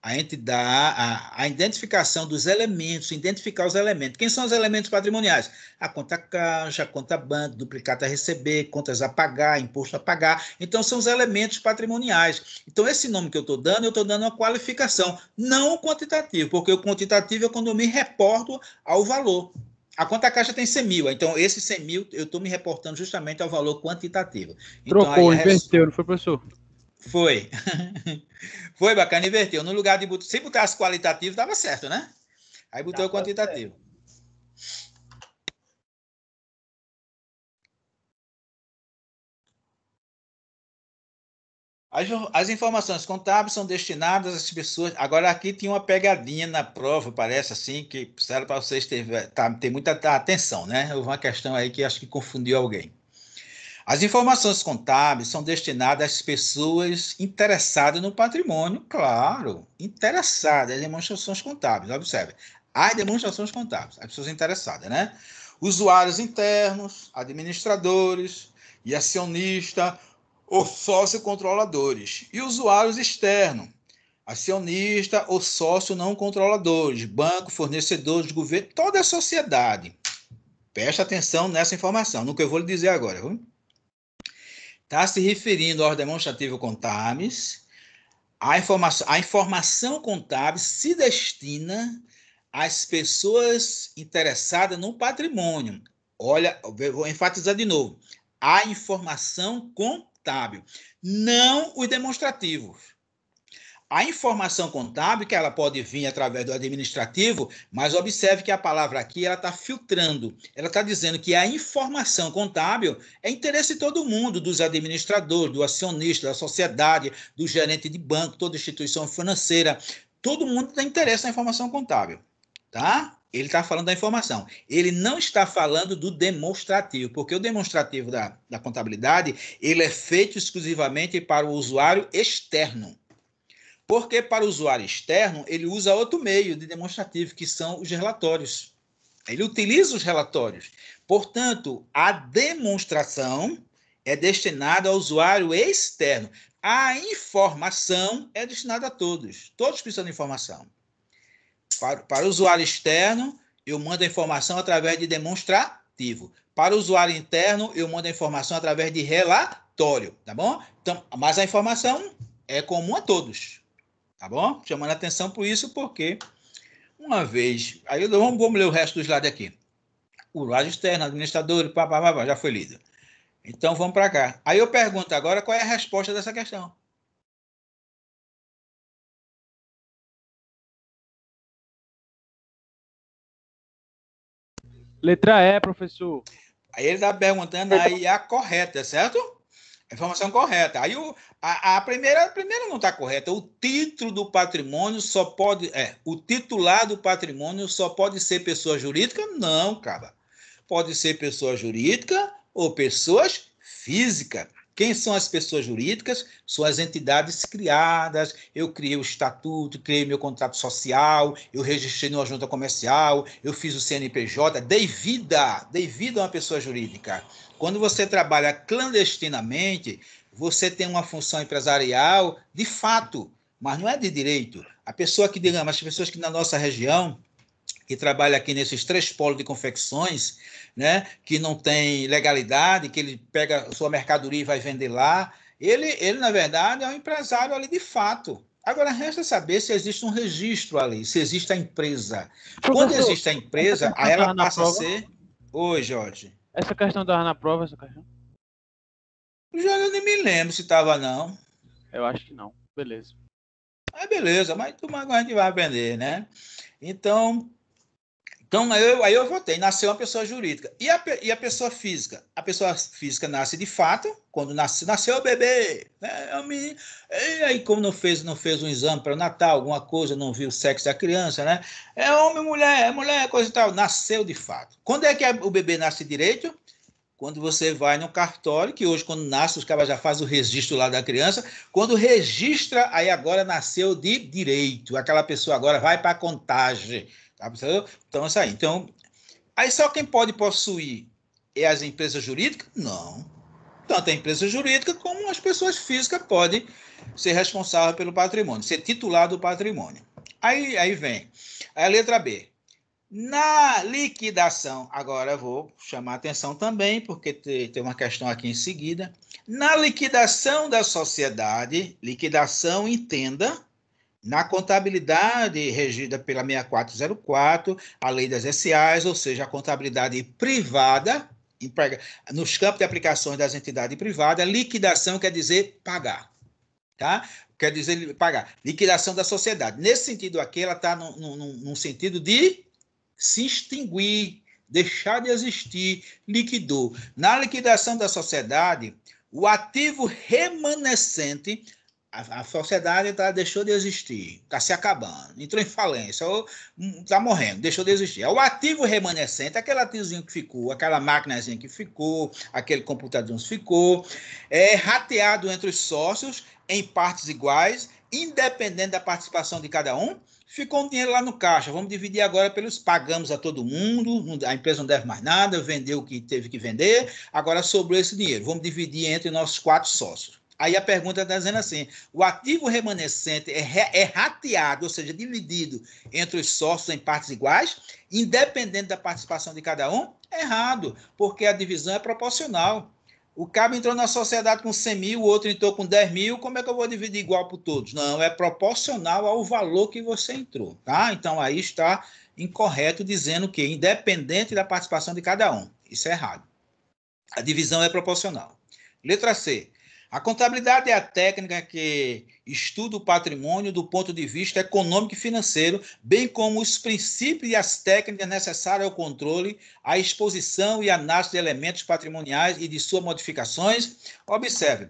a gente dá a, a, identificação dos elementos, identificar os elementos. Quem são os elementos patrimoniais? A conta caixa, a conta banco, duplicata a receber, contas a pagar, imposto a pagar. Então, são os elementos patrimoniais. Então, esse nome que eu estou dando, eu estou dando uma qualificação, não o quantitativo, porque o quantitativo é quando eu me reporto ao valor. A conta caixa tem 100 mil, então esse 100 mil eu estou me reportando justamente ao valor quantitativo. Então, Trocou, aí, inverteu, não foi, professor? Foi. Foi bacana, inverteu. No lugar de botar, se botasse qualitativo, dava certo, né? Aí botou o quantitativo. As, as, informações contábeis são destinadas às pessoas. Agora, aqui tinha uma pegadinha na prova, parece assim, que precisaram para vocês ter, tá, ter muita atenção, né? Houve uma questão aí que acho que confundiu alguém. As informações contábeis são destinadas às pessoas interessadas no patrimônio, claro, interessadas em demonstrações contábeis. Observe, as demonstrações contábeis, as pessoas interessadas, né? Usuários internos, administradores e acionista ou sócio controladores e usuários externos, acionista ou sócio não controladores, banco, fornecedores, governo, toda a sociedade. Preste atenção nessa informação, no que eu vou lhe dizer agora. Vamos? está se referindo ao demonstrativo contábeis. A, a informação contábil se destina às pessoas interessadas no patrimônio. Olha, vou enfatizar de novo. A informação contábil, não os demonstrativos. A informação contábil, que ela pode vir através do administrativo, mas observe que a palavra aqui ela está filtrando. Ela está dizendo que a informação contábil é interesse de todo mundo, dos administradores, do acionista, da sociedade, do gerente de banco, toda instituição financeira. Todo mundo tem interesse na informação contábil, tá? Ele está falando da informação. Ele não está falando do demonstrativo, porque o demonstrativo da, da contabilidade ele é feito exclusivamente para o usuário externo porque para o usuário externo, ele usa outro meio de demonstrativo, que são os relatórios. Ele utiliza os relatórios. Portanto, a demonstração é destinada ao usuário externo. A informação é destinada a todos. Todos precisam de informação. Para, para o usuário externo, eu mando a informação através de demonstrativo. Para o usuário interno, eu mando a informação através de relatório, tá bom? Então, mas a informação é comum a todos. Tá bom? Chamando atenção por isso, porque uma vez. Aí eu, vamos, vamos ler o resto do slide aqui. O lado externo, administrador, pá, pá, pá, pá já foi lido. Então vamos para cá. Aí eu pergunto agora qual é a resposta dessa questão. Letra E, professor. Aí ele está perguntando aí a correta, certo? informação correta. Aí o, a, a primeira, a primeira não está correta. O título do patrimônio só pode. É, o titular do patrimônio só pode ser pessoa jurídica? Não, cara. Pode ser pessoa jurídica ou pessoas físicas. Quem são as pessoas jurídicas? São as entidades criadas. Eu criei o estatuto, criei meu contrato social, eu registrei numa junta comercial, eu fiz o CNPJ, dei vida, dei vida a uma pessoa jurídica. Quando você trabalha clandestinamente, você tem uma função empresarial de fato, mas não é de direito. A pessoa que, digamos, as pessoas que na nossa região, que trabalha aqui nesses três polos de confecções, né, que não tem legalidade, que ele pega sua mercadoria e vai vender lá, ele, ele na verdade, é um empresário ali de fato. Agora, resta saber se existe um registro ali, se existe a empresa. Professor, Quando existe a empresa, aí ela passa a ser. Oi, Jorge. Essa questão tava na prova, essa questão? Já eu nem me lembro se tava, não. Eu acho que não. Beleza. Ah, beleza, mas tudo mais a gente vai aprender, né? Então, então, aí eu, aí eu votei, nasceu uma pessoa jurídica. E a, e a pessoa física? A pessoa física nasce de fato, quando nasce, nasceu é o bebê. Né? É o menino. E aí, como não fez, não fez um exame para o Natal, alguma coisa, não viu o sexo da criança, né? É homem, mulher, é mulher, coisa e tal. Nasceu de fato. Quando é que o bebê nasce direito? Quando você vai no cartório, que hoje, quando nasce, os caras já fazem o registro lá da criança. Quando registra, aí agora nasceu de direito. Aquela pessoa agora vai para a contagem Tá? Então, isso aí. Então, aí só quem pode possuir é as empresas jurídicas? Não. Tanto a empresa jurídica como as pessoas físicas podem ser responsáveis pelo patrimônio, ser titular do patrimônio. Aí, aí vem a letra B. Na liquidação, agora eu vou chamar atenção também, porque tem uma questão aqui em seguida. Na liquidação da sociedade, liquidação, entenda, na contabilidade regida pela 6404, a lei das SAs, ou seja, a contabilidade privada, nos campos de aplicações das entidades privadas, liquidação quer dizer pagar. Tá? Quer dizer pagar. Liquidação da sociedade. Nesse sentido aqui, ela está num, sentido de se extinguir, deixar de existir, liquidou. Na liquidação da sociedade, o ativo remanescente a, a sociedade tá, deixou de existir, está se acabando, entrou em falência, ou está hum, morrendo, deixou de existir. É o ativo remanescente, aquele ativozinho que ficou, aquela máquinazinha que ficou, aquele computadorzinho que ficou, é rateado entre os sócios em partes iguais, independente da participação de cada um, ficou um dinheiro lá no caixa. Vamos dividir agora pelos pagamos a todo mundo, a empresa não deve mais nada, vendeu o que teve que vender, agora sobrou esse dinheiro. Vamos dividir entre nossos quatro sócios. Aí a pergunta está dizendo assim: o ativo remanescente é, re, é rateado, ou seja, dividido entre os sócios em partes iguais, independente da participação de cada um? Errado, porque a divisão é proporcional. O cabo entrou na sociedade com 100 mil, o outro entrou com 10 mil, como é que eu vou dividir igual para todos? Não, é proporcional ao valor que você entrou, tá? Então aí está incorreto dizendo que, independente da participação de cada um, isso é errado. A divisão é proporcional. Letra C. A contabilidade é a técnica que estuda o patrimônio do ponto de vista econômico e financeiro, bem como os princípios e as técnicas necessárias ao controle, à exposição e análise de elementos patrimoniais e de suas modificações. Observe,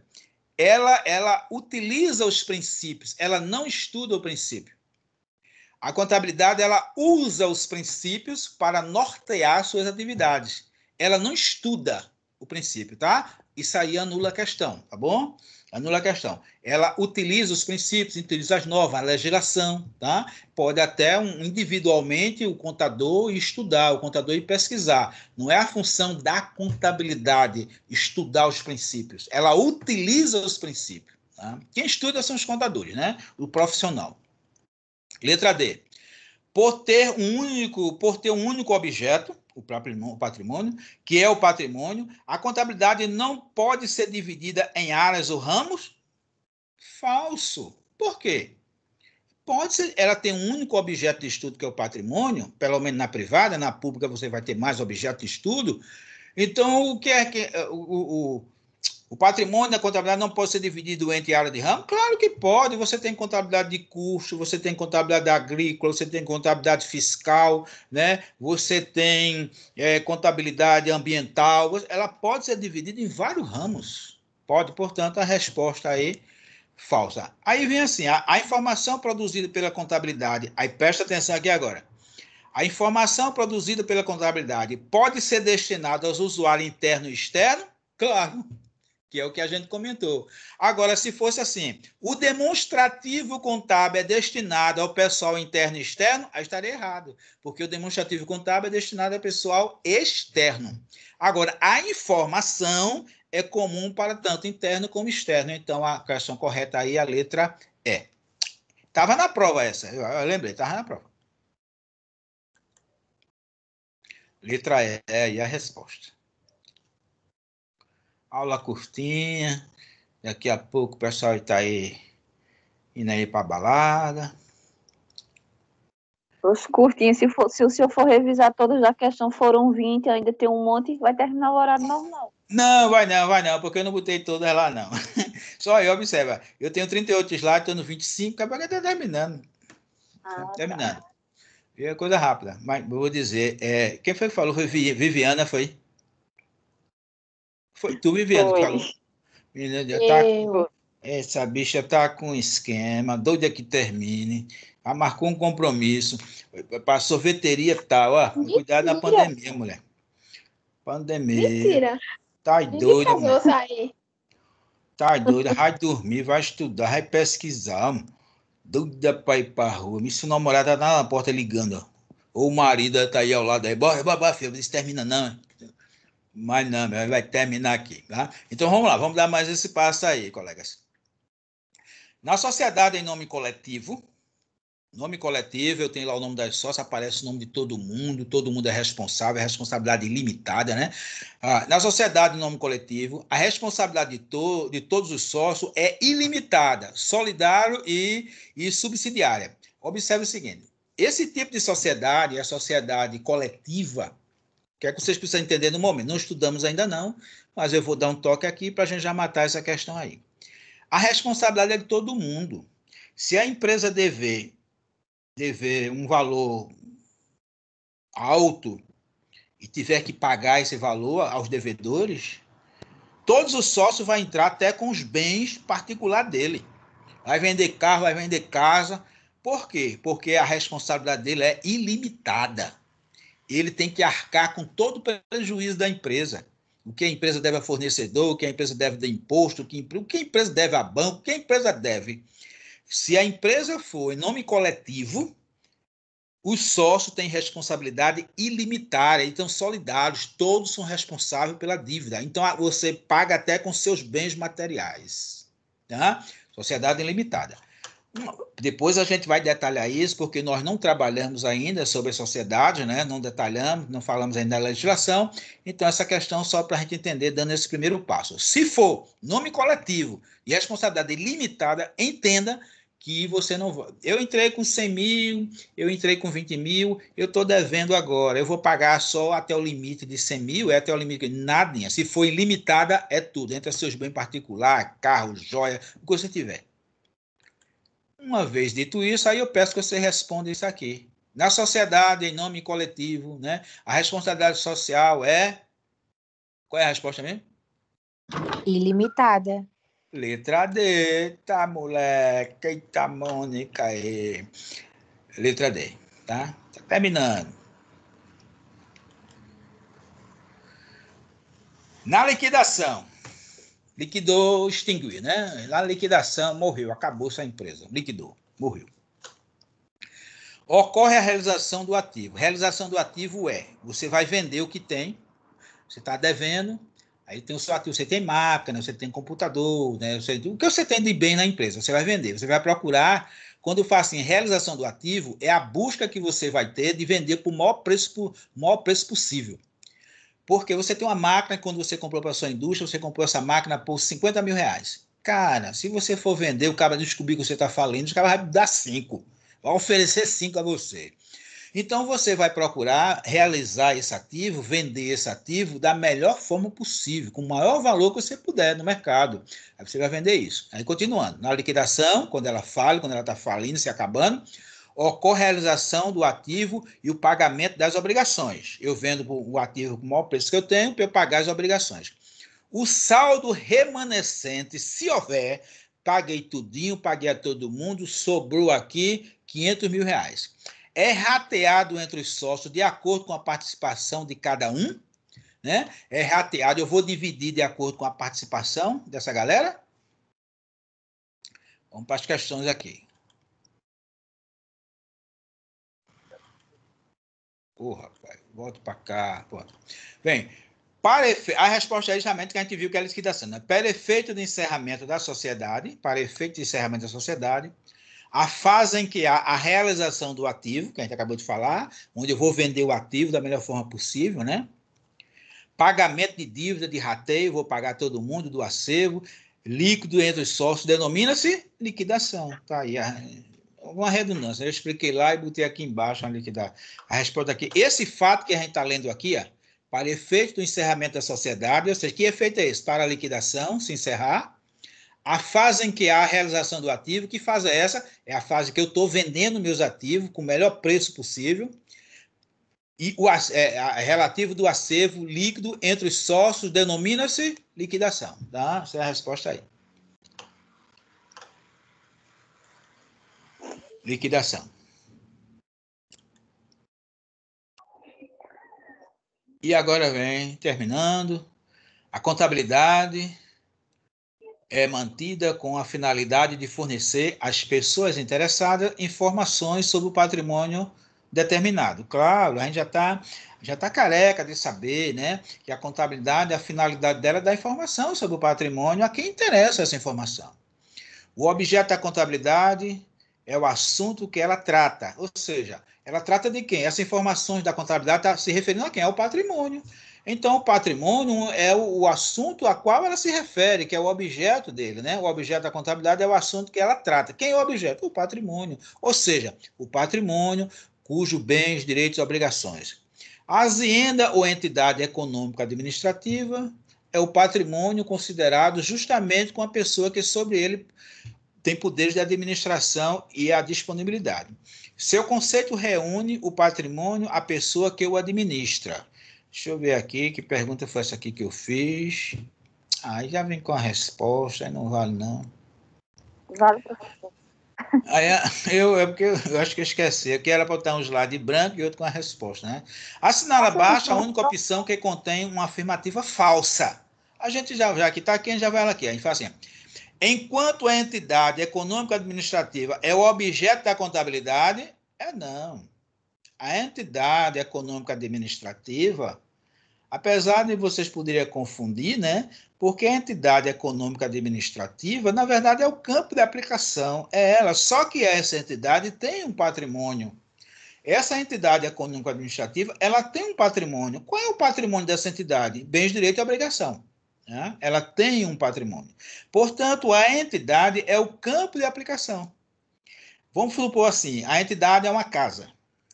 ela, ela utiliza os princípios, ela não estuda o princípio. A contabilidade ela usa os princípios para nortear suas atividades. Ela não estuda o princípio, tá? Isso aí anula a questão, tá bom? Anula a questão. Ela utiliza os princípios, utiliza as novas a legislação, tá? Pode até um, individualmente o contador estudar, o contador e pesquisar. Não é a função da contabilidade estudar os princípios. Ela utiliza os princípios. Tá? Quem estuda são os contadores, né? O profissional. Letra D. Por ter um único, por ter um único objeto, o próprio patrimônio, que é o patrimônio. A contabilidade não pode ser dividida em áreas ou ramos? Falso. Por quê? Pode ser, ela tem um único objeto de estudo, que é o patrimônio, pelo menos na privada, na pública você vai ter mais objeto de estudo. Então, o que é que. o, o o patrimônio da contabilidade não pode ser dividido entre área de ramo? Claro que pode. Você tem contabilidade de custo, você tem contabilidade agrícola, você tem contabilidade fiscal, né? você tem é, contabilidade ambiental. Ela pode ser dividida em vários ramos. Pode, portanto, a resposta aí falsa. Aí vem assim: a, a informação produzida pela contabilidade. Aí presta atenção aqui agora. A informação produzida pela contabilidade pode ser destinada aos usuários interno e externo? Claro, que é o que a gente comentou. Agora, se fosse assim, o demonstrativo contábil é destinado ao pessoal interno e externo, aí estaria errado, porque o demonstrativo contábil é destinado ao pessoal externo. Agora, a informação é comum para tanto interno como externo, então a questão correta aí é a letra E. Estava na prova essa, eu lembrei, estava na prova. Letra E é a resposta aula curtinha. Daqui a pouco o pessoal está aí indo aí para balada. Os curtinhos, se, for, se o senhor for revisar todas a questão, foram 20, ainda tem um monte, vai terminar o horário normal. Não, vai não, vai não, porque eu não botei todas lá, não. Só aí, observa. Eu tenho 38 slides, estou no 25, acabou que está terminando. Ah, tá. terminando. Tá. E é coisa rápida. Mas eu vou dizer, é, quem foi que falou? Foi Viviana, foi? Foi tu, Viviane, Foi. Menina, tá, com... essa bicha tá com esquema, doida é que termine. Ah, marcou um compromisso para sorveteria tal, ó. Cuidado na pandemia, mulher. Pandemia. Mentira. Tá doida, mulher. Sair. Tá doida, vai dormir, vai estudar, vai pesquisar, mano. Doida pra ir pra rua. Isso o namorado tá na porta ligando, ó. Ou o marido tá aí ao lado aí. Bora, bora, filho, não termina não mais não, vai terminar aqui. Tá? Então vamos lá, vamos dar mais esse passo aí, colegas. Na sociedade em nome coletivo, nome coletivo, eu tenho lá o nome das sócias, aparece o nome de todo mundo, todo mundo é responsável, é responsabilidade ilimitada, né? Ah, na sociedade em nome coletivo, a responsabilidade de, to de todos os sócios é ilimitada, solidário e, e subsidiária. Observe o seguinte: esse tipo de sociedade, a sociedade coletiva, que é que vocês precisam entender no momento? Não estudamos ainda não, mas eu vou dar um toque aqui para a gente já matar essa questão aí. A responsabilidade é de todo mundo. Se a empresa dever, dever um valor alto e tiver que pagar esse valor aos devedores, todos os sócios vão entrar até com os bens particular dele. Vai vender carro, vai vender casa. Por quê? Porque a responsabilidade dele é ilimitada ele tem que arcar com todo o prejuízo da empresa. O que a empresa deve a fornecedor, o que a empresa deve de imposto, o que, a empresa deve a banco, o que a empresa deve. Se a empresa for em nome coletivo, os sócios têm responsabilidade ilimitada, então solidários, todos são responsáveis pela dívida. Então você paga até com seus bens materiais. Tá? Sociedade ilimitada. Depois a gente vai detalhar isso, porque nós não trabalhamos ainda sobre a sociedade, né? não detalhamos, não falamos ainda da legislação. Então, essa questão só para a gente entender, dando esse primeiro passo. Se for nome coletivo e responsabilidade limitada, entenda que você não vai. Eu entrei com 100 mil, eu entrei com 20 mil, eu estou devendo agora, eu vou pagar só até o limite de 100 mil, é até o limite, nada. Se for ilimitada, é tudo, entre seus bens particulares, carro, joia, o que você tiver. Uma vez dito isso, aí eu peço que você responda isso aqui. Na sociedade, em nome coletivo, né? A responsabilidade social é. Qual é a resposta mesmo? Ilimitada. Letra D, tá, moleque? Eita, Mônica aí. Letra D, tá? tá terminando. Na liquidação liquidou, extinguiu, né? Na liquidação, morreu, acabou sua empresa, liquidou, morreu. Ocorre a realização do ativo. Realização do ativo é: você vai vender o que tem, você está devendo, aí tem o seu ativo, você tem máquina, você tem computador, né? Você, o que você tem de bem na empresa, você vai vender, você vai procurar. Quando fala assim, realização do ativo, é a busca que você vai ter de vender por maior preço, por maior preço possível. Porque você tem uma máquina, quando você comprou para sua indústria, você comprou essa máquina por 50 mil reais. Cara, se você for vender, o cara descobrir que você está falindo, o cara vai dar 5. Vai oferecer 5 a você. Então você vai procurar realizar esse ativo, vender esse ativo da melhor forma possível, com o maior valor que você puder no mercado. Aí você vai vender isso. Aí continuando, na liquidação, quando ela fala, quando ela está falindo, se acabando, ocorre a realização do ativo e o pagamento das obrigações. Eu vendo o ativo com o maior preço que eu tenho para eu pagar as obrigações. O saldo remanescente, se houver, paguei tudinho, paguei a todo mundo, sobrou aqui 500 mil reais. É rateado entre os sócios de acordo com a participação de cada um, né? É rateado, eu vou dividir de acordo com a participação dessa galera? Vamos para as questões aqui. Porra, pai, volto para cá. Pronto. Bem, para efe... a resposta é justamente que a gente viu que ela está sendo. Né? Para efeito de encerramento da sociedade, para efeito de encerramento da sociedade, a fase em que há a realização do ativo, que a gente acabou de falar, onde eu vou vender o ativo da melhor forma possível, né? Pagamento de dívida de rateio, vou pagar todo mundo do acervo, líquido entre os sócios, denomina-se liquidação. Tá aí a uma redundância. Eu expliquei lá e botei aqui embaixo onde que dá a resposta aqui. Esse fato que a gente está lendo aqui, ó, para efeito do encerramento da sociedade, ou seja, que efeito é esse? Para a liquidação, se encerrar. A fase em que há a realização do ativo, que fase é essa? É a fase que eu estou vendendo meus ativos com o melhor preço possível. E o é, relativo do acervo líquido entre os sócios denomina-se liquidação. Tá? Essa é a resposta aí. liquidação. E agora vem, terminando, a contabilidade é mantida com a finalidade de fornecer às pessoas interessadas informações sobre o patrimônio determinado. Claro, a gente já está já tá careca de saber né, que a contabilidade, a finalidade dela é dar informação sobre o patrimônio a quem interessa essa informação. O objeto da contabilidade é o assunto que ela trata. Ou seja, ela trata de quem? Essas informações da contabilidade está se referindo a quem? Ao é patrimônio. Então, o patrimônio é o, assunto a qual ela se refere, que é o objeto dele, né? O objeto da contabilidade é o assunto que ela trata. Quem é o objeto? O patrimônio. Ou seja, o patrimônio cujo bens, direitos e obrigações. A hazienda ou entidade econômica administrativa é o patrimônio considerado justamente com a pessoa que sobre ele tem poderes de administração e a disponibilidade. Seu conceito reúne o patrimônio à pessoa que o administra. Deixa eu ver aqui que pergunta foi essa aqui que eu fiz. Aí já vem com a resposta, aí não vale não. Vale, professor. Aí, é, eu, é porque eu, eu acho que eu esqueci. era para botar um slide branco e outro com a resposta, né? Assinala abaixo a única opção que contém uma afirmativa falsa. A gente já, já que está aqui, a gente já vai lá aqui. A gente fala assim, Enquanto a entidade econômico-administrativa é o objeto da contabilidade, é não. A entidade econômico-administrativa, apesar de vocês poderem confundir, né? Porque a entidade econômico-administrativa, na verdade, é o campo de aplicação, é ela. Só que essa entidade tem um patrimônio. Essa entidade econômico-administrativa, ela tem um patrimônio. Qual é o patrimônio dessa entidade? Bens, direito e obrigação. Né? Ela tem um patrimônio. Portanto, a entidade é o campo de aplicação. Vamos supor assim: a entidade é uma casa.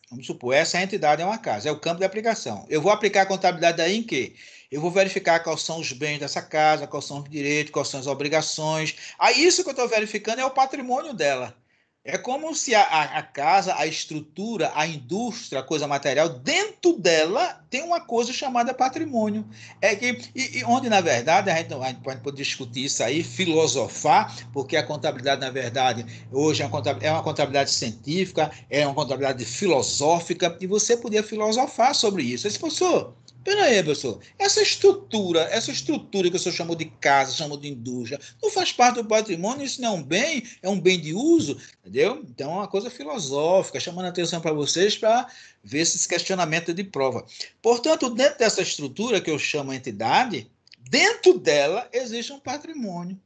Vamos supor, essa entidade é uma casa, é o campo de aplicação. Eu vou aplicar a contabilidade aí em quê? Eu vou verificar quais são os bens dessa casa, quais são os direitos, quais são as obrigações. Aí isso que eu estou verificando é o patrimônio dela. É como se a, a, casa, a estrutura, a indústria, a coisa material, dentro dela tem uma coisa chamada patrimônio. É que, e, e onde, na verdade, a gente, a gente pode discutir isso aí, filosofar, porque a contabilidade, na verdade, hoje é uma contabilidade, é uma contabilidade científica, é uma contabilidade filosófica, e você podia filosofar sobre isso. Esse professor, Peraí, professor, essa estrutura, essa estrutura que o senhor chamou de casa, chamou de indústria, não faz parte do patrimônio, isso não é um bem, é um bem de uso, entendeu? Então é uma coisa filosófica, chamando a atenção para vocês para ver esse questionamento de prova. Portanto, dentro dessa estrutura que eu chamo entidade, dentro dela existe um patrimônio.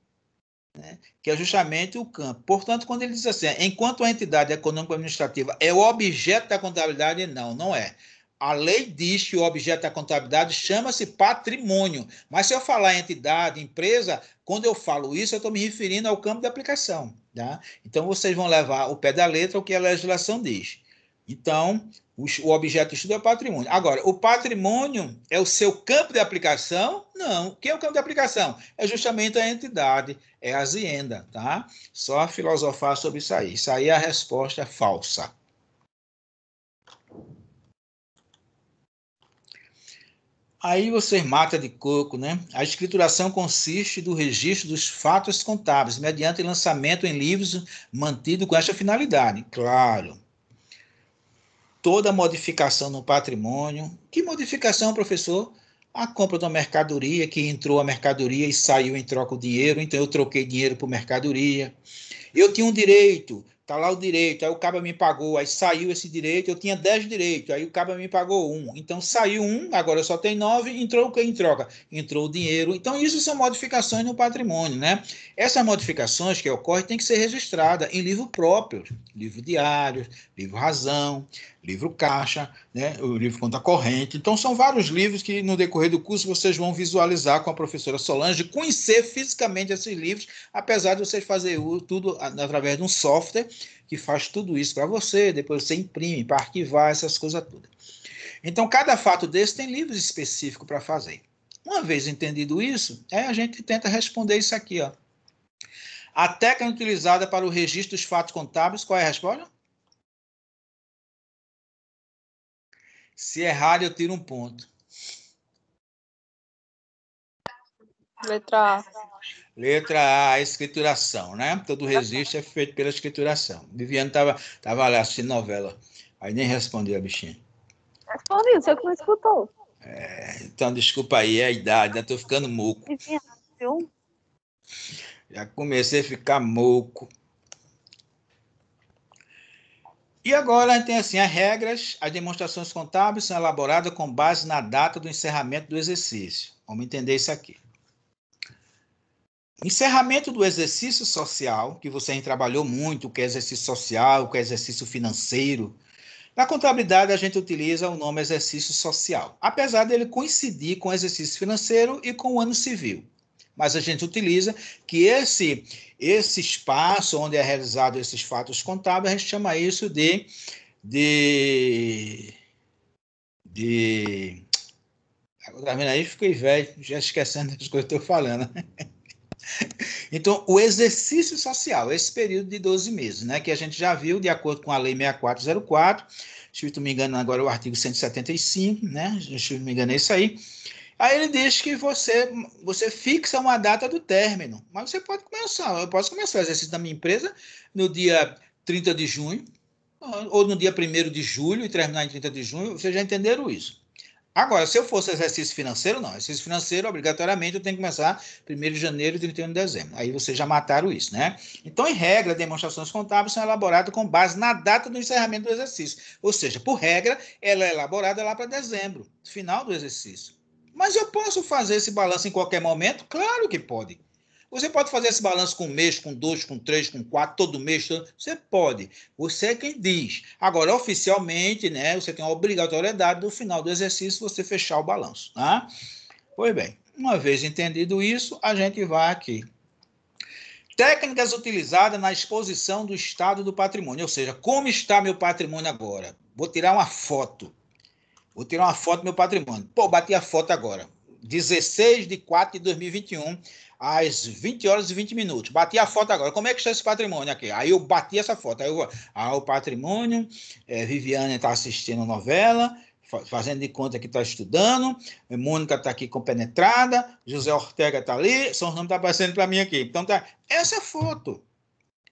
Né, que é justamente o campo. Portanto, quando ele diz assim, enquanto a entidade econômico-administrativa é o objeto da contabilidade, não, não é a lei diz que o objeto da contabilidade chama-se patrimônio. Mas se eu falar entidade, empresa, quando eu falo isso, eu estou me referindo ao campo de aplicação. Tá? Então, vocês vão levar o pé da letra o que a legislação diz. Então, o objeto de estudo é patrimônio. Agora, o patrimônio é o seu campo de aplicação? Não. Quem é o campo de aplicação? É justamente a entidade, é a azienda, tá? Só filosofar sobre isso aí. Isso aí é a resposta falsa. Aí você mata de coco, né? A escrituração consiste do registro dos fatos contábeis, mediante lançamento em livros mantido com esta finalidade. Claro. Toda modificação no patrimônio. Que modificação, professor? A compra de uma mercadoria, que entrou a mercadoria e saiu em troca o dinheiro, então eu troquei dinheiro por mercadoria. Eu tinha um direito tá lá o direito, aí o caba me pagou, aí saiu esse direito, eu tinha 10 direitos, aí o caba me pagou um. Então saiu um, agora só tem nove, entrou o que em troca? Entrou o dinheiro. Então isso são modificações no patrimônio, né? Essas modificações que ocorrem têm que ser registradas em livro próprio, livro diário, livro razão, livro caixa, né, o livro conta corrente. Então, são vários livros que, no decorrer do curso, vocês vão visualizar com a professora Solange, conhecer fisicamente esses livros, apesar de vocês fazerem tudo através de um software que faz tudo isso para você, depois você imprime para arquivar, essas coisas todas. Então, cada fato desse tem livros específicos para fazer. Uma vez entendido isso, é, a gente tenta responder isso aqui. Ó. A técnica utilizada para o registro dos fatos contábeis, qual é a resposta? Se errar, eu tiro um ponto. Letra A. Letra A, escrituração, né? Todo registro é feito pela escrituração. Viviane estava tava lá assistindo novela, aí nem respondeu a bichinha. Respondi, você que não escutou. É, então, desculpa aí, é a idade, já né? Tô ficando moco. Viviane, viu? Já comecei a ficar moco. E agora tem assim as regras, as demonstrações contábeis são elaboradas com base na data do encerramento do exercício. Vamos entender isso aqui. Encerramento do exercício social, que você trabalhou muito, que é exercício social, que é exercício financeiro. Na contabilidade, a gente utiliza o nome exercício social, apesar dele coincidir com o exercício financeiro e com o ano civil mas a gente utiliza que esse esse espaço onde é realizado esses fatos contábeis, a gente chama isso de de de tá aí? Fiquei velho, já esquecendo das coisas que eu estou falando. Então, o exercício social, esse período de 12 meses, né, que a gente já viu, de acordo com a Lei 6404, se não me engano, agora é o artigo 175, né, se não me engano, é isso aí, Aí ele diz que você, você fixa uma data do término, mas você pode começar. Eu posso começar o exercício da minha empresa no dia 30 de junho, ou no dia 1 de julho e terminar em 30 de junho. Vocês já entenderam isso. Agora, se eu fosse exercício financeiro, não. Exercício financeiro, obrigatoriamente, eu tenho que começar 1 de janeiro e 31 de dezembro. Aí vocês já mataram isso, né? Então, em regra, demonstrações contábeis são elaboradas com base na data do encerramento do exercício. Ou seja, por regra, ela é elaborada lá para dezembro, final do exercício. Mas eu posso fazer esse balanço em qualquer momento? Claro que pode. Você pode fazer esse balanço com um mês, com dois, com três, com quatro, todo mês. Todo... Você pode. Você é quem diz. Agora, oficialmente, né, você tem a obrigatoriedade no final do exercício você fechar o balanço. Tá? Pois bem, uma vez entendido isso, a gente vai aqui. Técnicas utilizadas na exposição do estado do patrimônio, ou seja, como está meu patrimônio agora? Vou tirar uma foto. Vou tirar uma foto do meu patrimônio. Pô, bati a foto agora. 16 de 4 de 2021, às 20 horas e 20 minutos. Bati a foto agora. Como é que está esse patrimônio aqui? Aí eu bati essa foto. Aí eu, ah, o patrimônio, é, Viviane está assistindo novela, fazendo de conta que está estudando, é, Mônica está aqui compenetrada, José Ortega está ali, são os nomes que estão tá aparecendo para mim aqui. Então, tá, essa é a foto.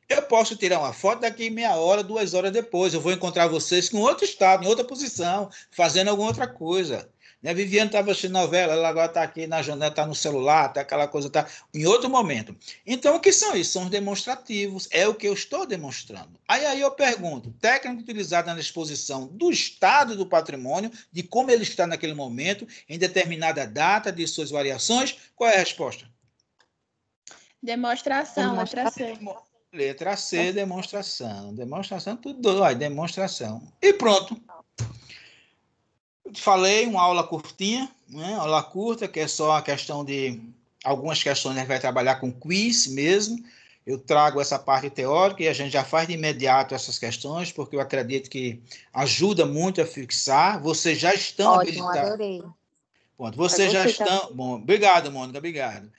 Eu posso tirar uma foto daqui meia hora, duas horas depois. Eu vou encontrar vocês com outro estado, em outra posição, fazendo alguma outra coisa. Né? Viviane estava tá assistindo novela, ela agora está aqui na janela, está no celular, tá aquela coisa, está em outro momento. Então, o que são isso? São os demonstrativos, é o que eu estou demonstrando. Aí, aí eu pergunto, técnica utilizada na exposição do estado do patrimônio, de como ele está naquele momento, em determinada data, de suas variações, qual é a resposta? Demonstração, demonstração. Letra C, é. demonstração. Demonstração, tudo. Olha, demonstração. E pronto. Falei, uma aula curtinha, né? aula curta, que é só a questão de algumas questões, a gente vai trabalhar com quiz mesmo. Eu trago essa parte teórica e a gente já faz de imediato essas questões, porque eu acredito que ajuda muito a fixar. Vocês já estão Ótimo, habilitados. Adorei. vocês já tá estão. Bom, obrigado, Mônica, obrigado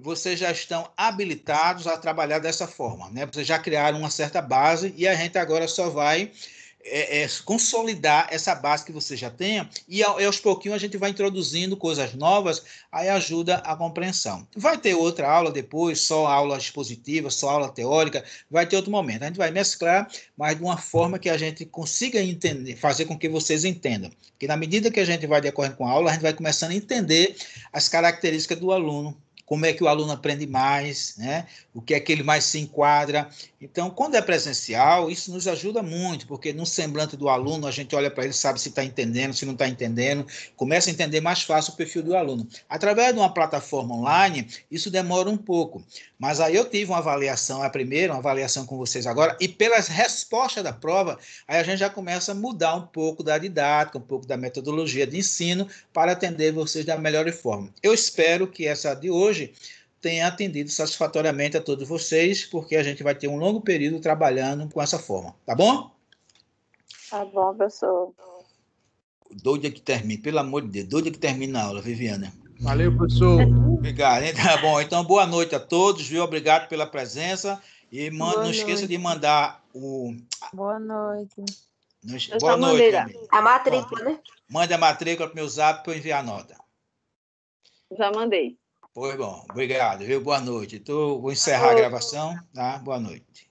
vocês já estão habilitados a trabalhar dessa forma, né? Vocês já criaram uma certa base e a gente agora só vai é, é, consolidar essa base que você já tem e aos pouquinhos a gente vai introduzindo coisas novas, aí ajuda a compreensão. Vai ter outra aula depois, só aula expositiva, só aula teórica, vai ter outro momento. A gente vai mesclar, mas de uma forma que a gente consiga entender, fazer com que vocês entendam. Que na medida que a gente vai decorrendo com a aula, a gente vai começando a entender as características do aluno como é que o aluno aprende mais, né? o que é que ele mais se enquadra. Então, quando é presencial, isso nos ajuda muito, porque no semblante do aluno, a gente olha para ele, sabe se está entendendo, se não está entendendo, começa a entender mais fácil o perfil do aluno. Através de uma plataforma online, isso demora um pouco. Mas aí eu tive uma avaliação, a primeira, uma avaliação com vocês agora, e pelas respostas da prova, aí a gente já começa a mudar um pouco da didática, um pouco da metodologia de ensino, para atender vocês da melhor forma. Eu espero que essa de hoje hoje tenha atendido satisfatoriamente a todos vocês, porque a gente vai ter um longo período trabalhando com essa forma, tá bom? Tá bom, professor. Doida que termina, pelo amor de Deus, doida que termina a aula, Viviana. Valeu, professor. Obrigado. Tá bom, então boa noite a todos, viu? Obrigado pela presença. E manda, não esqueça de mandar o. Boa noite. Boa noite. A matrícula, né? Manda a matrícula para o meu zap para eu enviar a nota. Já mandei. Pois bom, obrigado, viu? Boa noite. então vou encerrar a gravação, tá? Boa noite.